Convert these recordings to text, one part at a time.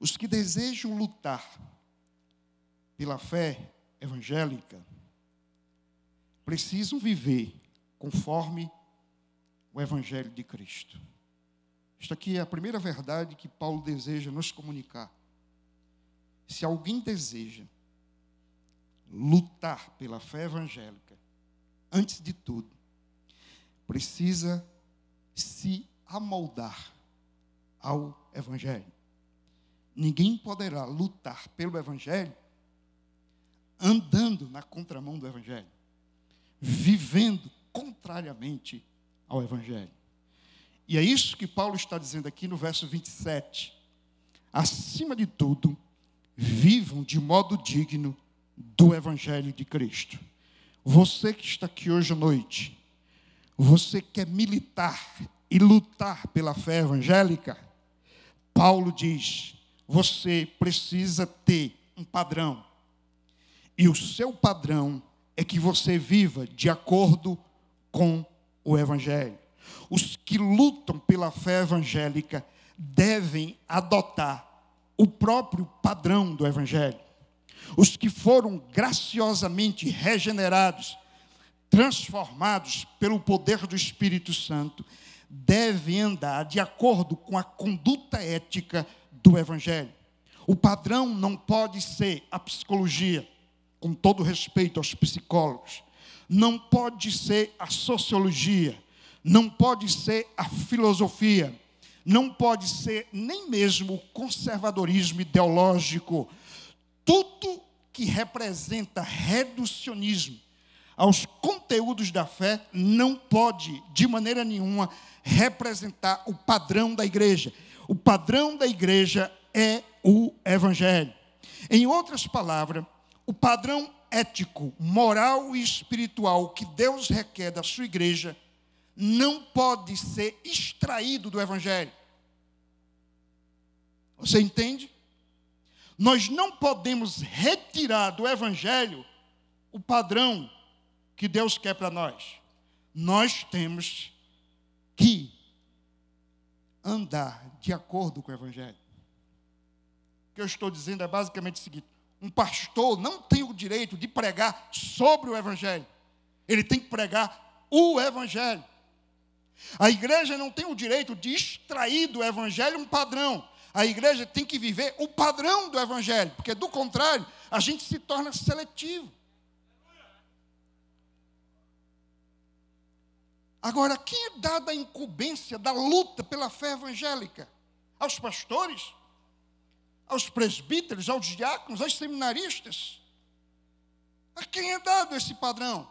Os que desejam lutar pela fé evangélica precisam viver conforme o Evangelho de Cristo. Esta aqui é a primeira verdade que Paulo deseja nos comunicar. Se alguém deseja lutar pela fé evangélica, antes de tudo, precisa se amoldar ao Evangelho. Ninguém poderá lutar pelo Evangelho andando na contramão do Evangelho, vivendo contrariamente ao Evangelho. E é isso que Paulo está dizendo aqui no verso 27. Acima de tudo, vivam de modo digno do Evangelho de Cristo. Você que está aqui hoje à noite, você quer militar e lutar pela fé evangélica, Paulo diz: você precisa ter um padrão. E o seu padrão é que você viva de acordo com o Evangelho. Os que lutam pela fé evangélica devem adotar o próprio padrão do Evangelho. Os que foram graciosamente regenerados, transformados pelo poder do Espírito Santo, devem andar de acordo com a conduta ética do Evangelho. O padrão não pode ser a psicologia, com todo respeito aos psicólogos, não pode ser a sociologia, não pode ser a filosofia, não pode ser nem mesmo o conservadorismo ideológico. Tudo que representa reducionismo aos conteúdos da fé não pode, de maneira nenhuma, representar o padrão da igreja. O padrão da igreja é o evangelho. Em outras palavras, o padrão ético, moral e espiritual que Deus requer da sua igreja não pode ser extraído do evangelho. Você entende? Nós não podemos retirar do evangelho o padrão que Deus quer para nós. Nós temos andar de acordo com o Evangelho. O que eu estou dizendo é basicamente o seguinte: um pastor não tem o direito de pregar sobre o Evangelho, ele tem que pregar o Evangelho. A igreja não tem o direito de extrair do Evangelho um padrão. A igreja tem que viver o padrão do Evangelho, porque do contrário, a gente se torna seletivo. Agora, quem é dada a incumbência da luta pela fé evangélica? Aos pastores? Aos presbíteros? Aos diáconos? Aos seminaristas? A quem é dado esse padrão?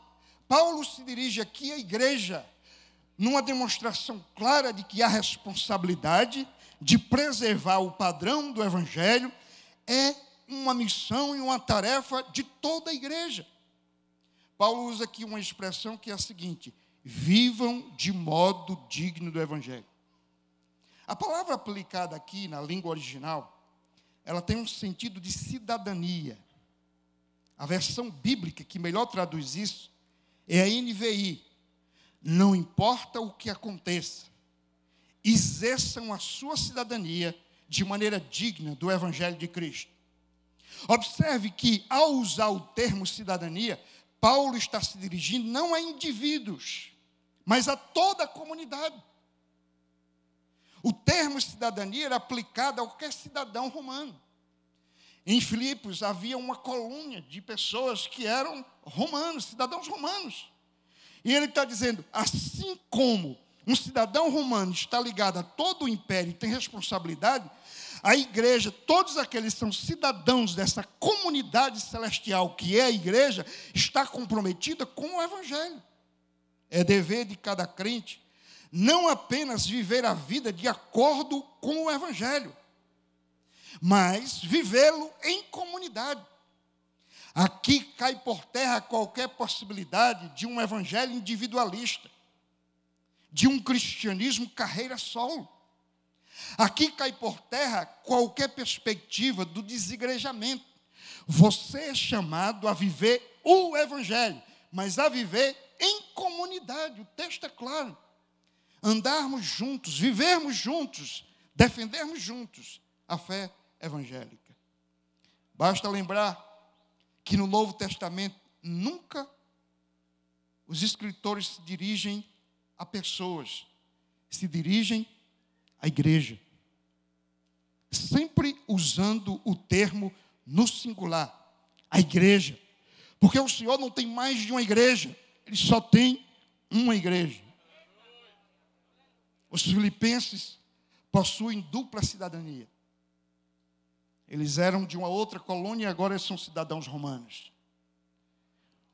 Paulo se dirige aqui à igreja numa demonstração clara de que a responsabilidade de preservar o padrão do evangelho é uma missão e uma tarefa de toda a igreja. Paulo usa aqui uma expressão que é a seguinte: vivam de modo digno do Evangelho. A palavra aplicada aqui na língua original, ela tem um sentido de cidadania. A versão bíblica que melhor traduz isso é a NVI. Não importa o que aconteça, exerçam a sua cidadania de maneira digna do Evangelho de Cristo. Observe que, ao usar o termo cidadania, Paulo está se dirigindo não a indivíduos, mas a toda a comunidade. O termo cidadania era aplicado a qualquer cidadão romano. Em Filipos havia uma colônia de pessoas que eram romanos, cidadãos romanos. E ele está dizendo: assim como um cidadão romano está ligado a todo o império e tem responsabilidade, a igreja, todos aqueles que são cidadãos dessa comunidade celestial que é a igreja, está comprometida com o evangelho. É dever de cada crente não apenas viver a vida de acordo com o Evangelho, mas vivê-lo em comunidade. Aqui cai por terra qualquer possibilidade de um evangelho individualista, de um cristianismo carreira solo. Aqui cai por terra qualquer perspectiva do desigrejamento. Você é chamado a viver o evangelho, mas a viver comunidade, o texto é claro. Andarmos juntos, vivermos juntos, defendermos juntos a fé evangélica. Basta lembrar que no Novo Testamento nunca os escritores se dirigem a pessoas, se dirigem à igreja. Sempre usando o termo no singular, a igreja. Porque o Senhor não tem mais de uma igreja. Ele só tem uma igreja. Os filipenses possuem dupla cidadania. Eles eram de uma outra colônia e agora são cidadãos romanos.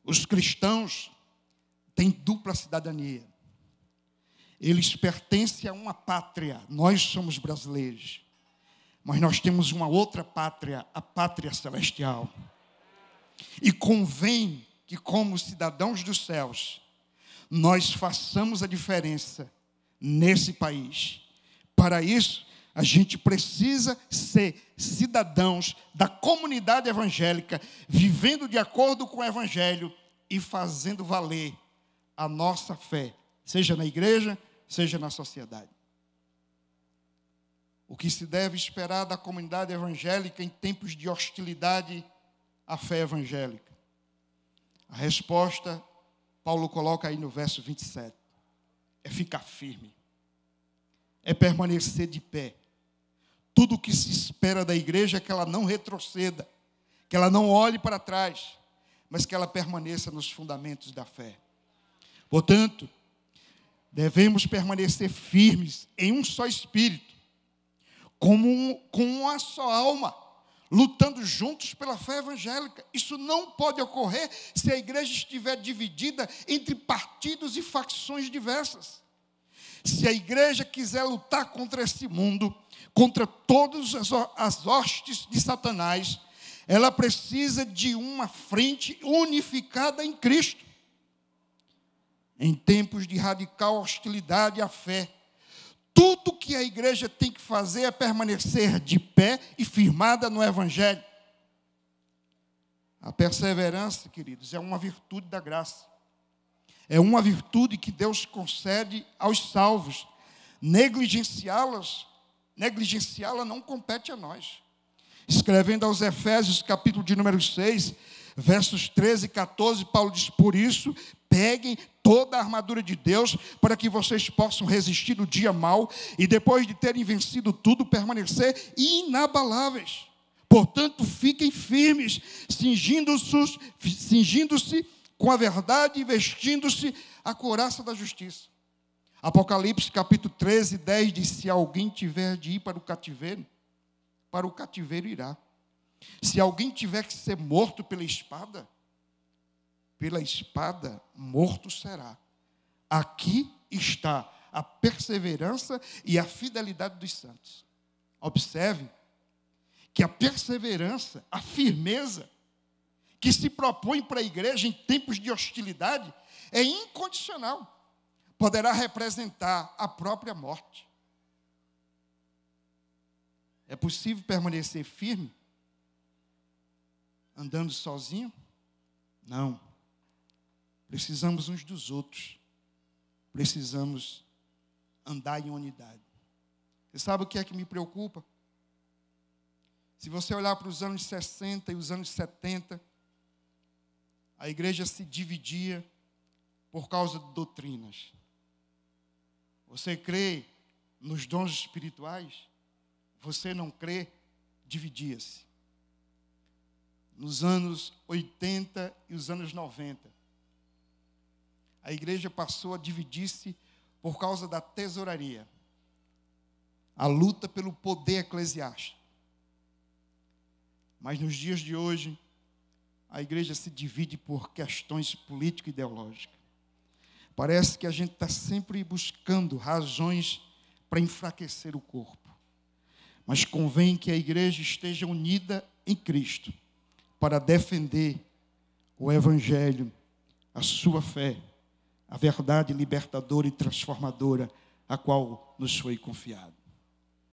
Os cristãos têm dupla cidadania. Eles pertencem a uma pátria. Nós somos brasileiros. Mas nós temos uma outra pátria, a pátria celestial. E convém que, como cidadãos dos céus, nós façamos a diferença nesse país. Para isso, a gente precisa ser cidadãos da comunidade evangélica, vivendo de acordo com o Evangelho e fazendo valer a nossa fé, seja na igreja, seja na sociedade. O que se deve esperar da comunidade evangélica em tempos de hostilidade à fé evangélica? A resposta, Paulo coloca aí no verso 27, é ficar firme, é permanecer de pé. Tudo o que se espera da igreja é que ela não retroceda, que ela não olhe para trás, mas que ela permaneça nos fundamentos da fé. Portanto, devemos permanecer firmes em um só espírito, como um, com uma só alma lutando juntos pela fé evangélica. Isso não pode ocorrer se a igreja estiver dividida entre partidos e facções diversas. Se a igreja quiser lutar contra esse mundo, contra todas as hostes de Satanás, ela precisa de uma frente unificada em Cristo. Em tempos de radical hostilidade à fé, tudo que a igreja tem que fazer é permanecer de pé e firmada no Evangelho. A perseverança, queridos, é uma virtude da graça. É uma virtude que Deus concede aos salvos. Negligenciá-las, negligenciá-la não compete a nós. Escrevendo aos Efésios, capítulo de número 6, versos 13 e 14, Paulo diz: Por isso, peguem toda a armadura de Deus para que vocês possam resistir o dia mal e depois de terem vencido tudo, permanecer inabaláveis. Portanto, fiquem firmes, cingindo-se com a verdade e vestindo-se a couraça da justiça. Apocalipse capítulo 13, 10 diz: Se alguém tiver de ir para o cativeiro, para o cativeiro irá. Se alguém tiver que ser morto pela espada, pela espada morto será. Aqui está a perseverança e a fidelidade dos santos. Observe que a perseverança, a firmeza que se propõe para a igreja em tempos de hostilidade é incondicional. Poderá representar a própria morte. É possível permanecer firme andando sozinho? Não. Precisamos uns dos outros. Precisamos andar em unidade. Você sabe o que é que me preocupa? Se você olhar para os anos 60 e os anos 70, a igreja se dividia por causa de doutrinas. Você crê nos dons espirituais? Você não crê? Dividia-se. Nos anos 80 e os anos 90, a igreja passou a dividir-se por causa da tesouraria, a luta pelo poder eclesiástico. Mas nos dias de hoje, a igreja se divide por questões político-ideológicas. Parece que a gente está sempre buscando razões para enfraquecer o corpo. Mas convém que a igreja esteja unida em Cristo para defender o Evangelho, a sua fé a verdade libertadora e transformadora a qual nos foi confiado.